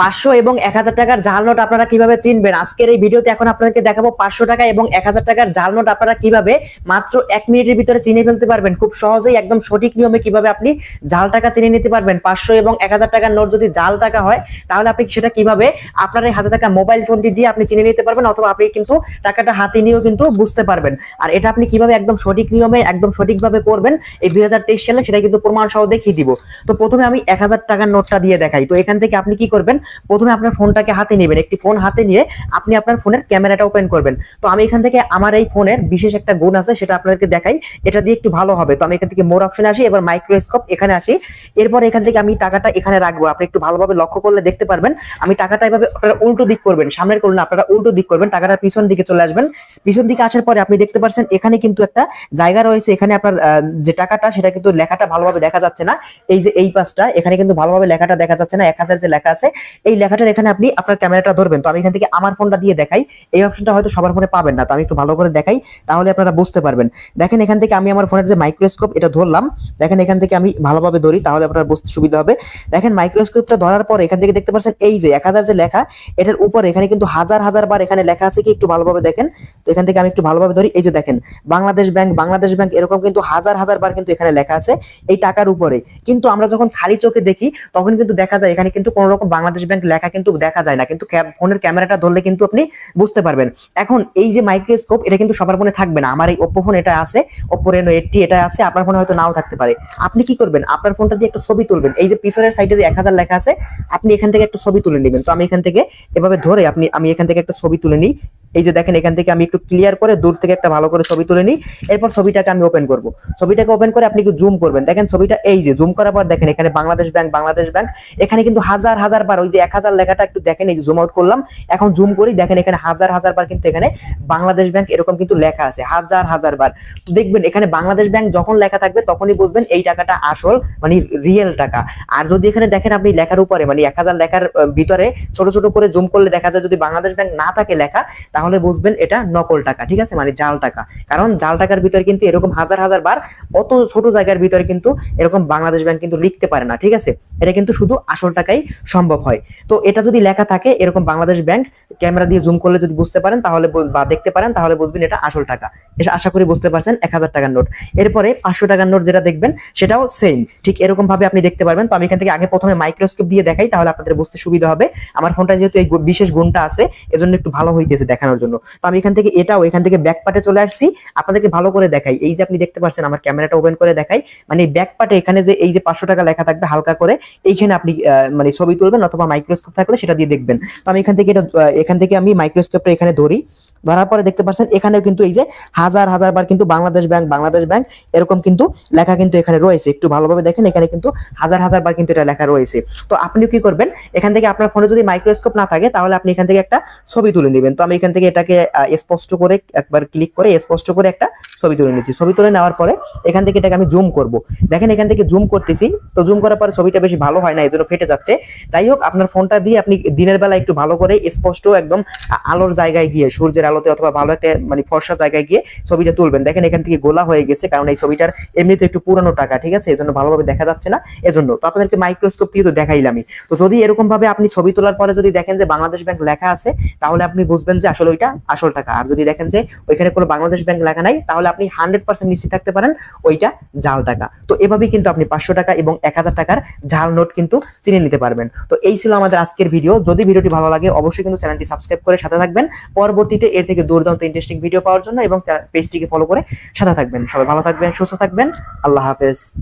পাঁচশো এবং এক হাজার টাকার জাল নোট আপনারা কিভাবে চিনবেন আজকের এই ভিডিওতে এখন আপনাদেরকে দেখাবো পাঁচশো টাকা এবং এক হাজার টাকার জাল নোট আপনারা কিভাবে মাত্র এক মিনিটের ভিতরে চিনে ফেলতে পারবেন খুব সহজেই একদম সঠিক নিয়মে কিভাবে আপনি জাল টাকা চিনে নিতে পারবেন পাঁচশো এবং এক হাজার টাকার নোট যদি জাল টাকা হয় তাহলে আপনি সেটা কিভাবে আপনার হাতে থাকা মোবাইল ফোনটি দিয়ে আপনি চিনে নিতে পারবেন অথবা আপনি কিন্তু টাকাটা হাতে নিয়েও কিন্তু বুঝতে পারবেন আর এটা আপনি কিভাবে একদম সঠিক নিয়মে একদম সঠিকভাবে করবেন এই দুই সালে সেটা কিন্তু প্রমাণ সহ দেখিয়ে দিব তো প্রথমে আমি এক হাজার টাকার নোটটা দিয়ে দেখাই তো এখান থেকে আপনি কি করবেন প্রথমে আপনার ফোনটাকে হাতে নেবেন একটি ফোন হাতে নিয়ে আপনি আপনার ফোনের ক্যামেরাটা ওপেন করবেন তো আমি এখান থেকে আমার এই ফোনের বিশেষ একটা গুণ আছে সেটা আপনাদেরকে দেখাই এটা দিয়ে একটু ভালো হবে তো আমি এখান থেকে মোর অপশনে আসি এবার মাইক্রোস্কোপ এখানে আসি এরপর এখান থেকে আমি টাকাটা এখানে রাখবো আপনি একটু ভালোভাবে লক্ষ্য করলে দেখতে পারবেন আমি টাকাটা এভাবে আপনারা উল্টো দিক করবেন সামনের করলেন আপনারা উল্টো দিক করবেন টাকাটা পিছন দিকে চলে আসবেন পিছন দিকে আসার পরে আপনি দেখতে পারছেন এখানে কিন্তু একটা জায়গা রয়েছে এখানে আপনার যে টাকাটা সেটা কিন্তু লেখাটা ভালোভাবে দেখা যাচ্ছে না এই যে এই পাশটা এখানে কিন্তু ভালোভাবে লেখাটা দেখা যাচ্ছে না এক হাজার যে লেখা আছে এই লেখাটার এখানে আপনি আপনার ক্যামেরাটা ধরবেন তো আমি এখান থেকে আমার ফোনটা দিয়ে দেখাই এই অপশনটা হয়তো সবার ফোনে পাবেন না তো আমি একটু ভালো করে দেখাই তাহলে আপনারা বুঝতে পারবেন দেখেন এখান থেকে আমি আমার ফোনের যে মাইক্রোস্কোপ এটা ধরলাম দেখেন এখান থেকে আমি ভালোভাবে ধরি তাহলে আপনারা বুঝতে সুবিধা হবে দেখেন মাইক্রোস্কোপটা ধরার পর এখান থেকে দেখতে পাচ্ছেন এই যে এক হাজার যে লেখা এটার উপরে এখানে কিন্তু হাজার হাজার বার এখানে লেখা আছে কি একটু ভালোভাবে দেখেন তো এখান থেকে আমি একটু ভালোভাবে ধরি এই যে দেখেন বাংলাদেশ ব্যাংক বাংলাদেশ ব্যাংক এরকম কিন্তু হাজার হাজার বার কিন্তু এখানে লেখা আছে এই টাকার উপরে কিন্তু আমরা যখন খালি চোখে দেখি তখন কিন্তু দেখা যায় এখানে কিন্তু কোনো রকম বাংলাদেশ বাংলাদেশ ব্যাংক লেখা কিন্তু দেখা যায় না কিন্তু ফোনের ক্যামেরাটা ধরলে কিন্তু আপনি বুঝতে পারবেন এখন এই যে মাইক্রোস্কোপ এটা কিন্তু সবার ফোনে থাকবে না আমার এই ওপো ফোন এটা আছে ওপো রেনো এইটটি এটা আছে আপনার ফোনে হয়তো নাও থাকতে পারে আপনি কি করবেন আপনার ফোনটা দিয়ে একটা ছবি তুলবেন এই যে পিছনের সাইডে যে এক হাজার লেখা আছে আপনি এখান থেকে একটা ছবি তুলে নেবেন তো আমি এখান থেকে এভাবে ধরে আপনি আমি এখান থেকে একটা ছবি তুলে নিই এই যে দেখেন এখান থেকে আমি একটু ক্লিয়ার করে দূর থেকে একটা ভালো করে ছবি তুলে নিই এরপর ছবিটাকে আমি ওপেন করব ছবিটাকে ওপেন করে আপনি একটু জুম করবেন দেখেন ছবিটা এই যে জুম করার পর দেখেন এখানে বাংলাদেশ ব্যাংক বাংলাদেশ ব্যাংক এখানে কিন্তু হাজার হাজার বার ওই যে এক হাজার লেখাটা একটু দেখেন এই যে জুম আউট করলাম এখন জুম করি দেখেন এখানে হাজার হাজার বার কিন্তু এখানে বাংলাদেশ ব্যাংক এরকম কিন্তু লেখা আছে হাজার হাজার বার তো দেখবেন এখানে বাংলাদেশ ব্যাংক যখন লেখা থাকবে তখনই বুঝবেন এই টাকাটা আসল মানে রিয়েল টাকা আর যদি এখানে দেখেন আপনি লেখার উপরে মানে এক হাজার লেখার ভিতরে ছোট ছোট করে জুম করলে দেখা যায় যদি বাংলাদেশ ব্যাংক না থাকে লেখা তাহলে বুঝবেন এটা নকল টাকা ঠিক আছে মানে জাল টাকা কারণ জাল টাকার ভিতরে কিন্তু এরকম হাজার হাজার বার অত ছোট জায়গার ভিতরে কিন্তু এরকম বাংলাদেশ ব্যাংক কিন্তু লিখতে পারে না ঠিক আছে এটা কিন্তু শুধু আসল টাকাই সম্ভব হয় তো এটা যদি লেখা থাকে এরকম বাংলাদেশ ব্যাংক ক্যামেরা দিয়ে জুম করলে যদি বুঝতে পারেন তাহলে বা দেখতে পারেন তাহলে বুঝবেন এটা আসল টাকা এটা আশা করি বুঝতে পারছেন এক হাজার টাকার নোট এরপরে পাঁচশো টাকার নোট যেটা দেখবেন সেটাও সেম ঠিক এরকম ভাবে আপনি দেখতে পারবেন তো আমি এখান থেকে আগে প্রথমে মাইক্রোস্কোপ দিয়ে দেখাই তাহলে আপনাদের বুঝতে সুবিধা হবে আমার ফোনটা যেহেতু এই বিশেষ গুণটা আছে এজন্য একটু ভালো হইতেছে দেখানো দেখানোর জন্য তো আমি এখান থেকে এটাও এখান থেকে ব্যাক পার্টে চলে আসছি আপনাদেরকে ভালো করে দেখাই এই যে আপনি দেখতে পাচ্ছেন আমার ক্যামেরাটা ওপেন করে দেখাই মানে ব্যাক পার্টে এখানে যে এই যে পাঁচশো টাকা লেখা থাকবে হালকা করে এইখানে আপনি মানে ছবি তুলবেন অথবা মাইক্রোস্কোপ থাকলে সেটা দিয়ে দেখবেন তো আমি এখান থেকে এটা এখান থেকে আমি মাইক্রোস্কোপটা এখানে ধরি ধরার পরে দেখতে পাচ্ছেন এখানেও কিন্তু এই যে হাজার হাজার বার কিন্তু বাংলাদেশ ব্যাংক বাংলাদেশ ব্যাংক এরকম কিন্তু লেখা কিন্তু এখানে রয়েছে একটু ভালোভাবে দেখেন এখানে কিন্তু হাজার হাজার বার কিন্তু এটা লেখা রয়েছে তো আপনি কি করবেন এখান থেকে আপনার ফোনে যদি মাইক্রোস্কোপ না থাকে তাহলে আপনি এখান থেকে একটা ছবি তুলে নেবেন তো আমি এখান থেকে থেকে এটাকে স্পষ্ট করে একবার ক্লিক করে স্পষ্ট করে একটা ছবি তুলে নিচ্ছি ছবি তুলে নেওয়ার পরে এখান থেকে এটাকে আমি জুম করব দেখেন এখান থেকে জুম করতেছি তো জুম করার পরে ছবিটা বেশি ভালো হয় না এই ফেটে যাচ্ছে যাই হোক আপনার ফোনটা দিয়ে আপনি দিনের বেলা একটু ভালো করে স্পষ্ট একদম আলোর জায়গায় গিয়ে সূর্যের আলোতে অথবা ভালো একটা মানে ফর্সা জায়গায় গিয়ে ছবিটা তুলবেন দেখেন এখান থেকে গোলা হয়ে গেছে কারণ এই ছবিটার এমনিতে একটু পুরানো টাকা ঠিক আছে এজন্য ভালোভাবে দেখা যাচ্ছে না এজন্য তো আপনাদেরকে মাইক্রোস্কোপ দিয়ে তো দেখাইলামই তো যদি এরকম ভাবে আপনি ছবি তোলার পরে যদি দেখেন যে বাংলাদেশ ব্যাংক লেখা আছে তাহলে আপনি বুঝবেন যে আসলে ওইটা আসল টাকা আর যদি দেখেন যে ওইখানে কোনো বাংলাদেশ ব্যাংক লেখা নাই তাহলে আপনি হান্ড্রেড পার্সেন্ট নিশ্চিত থাকতে পারেন ওইটা জাল টাকা তো এভাবেই কিন্তু আপনি পাঁচশো টাকা এবং এক টাকার জাল নোট কিন্তু চিনে নিতে পারবেন তো এই ছিল আমাদের আজকের ভিডিও যদি ভিডিওটি ভালো লাগে অবশ্যই কিন্তু চ্যানেলটি সাবস্ক্রাইব করে সাথে থাকবেন পরবর্তীতে এর থেকে দুর্দান্ত ইন্টারেস্টিং ভিডিও পাওয়ার জন্য এবং পেজটিকে ফলো করে সাথে থাকবেন সবাই ভালো থাকবেন সুস্থ থাকবেন আল্লাহ হাফেজ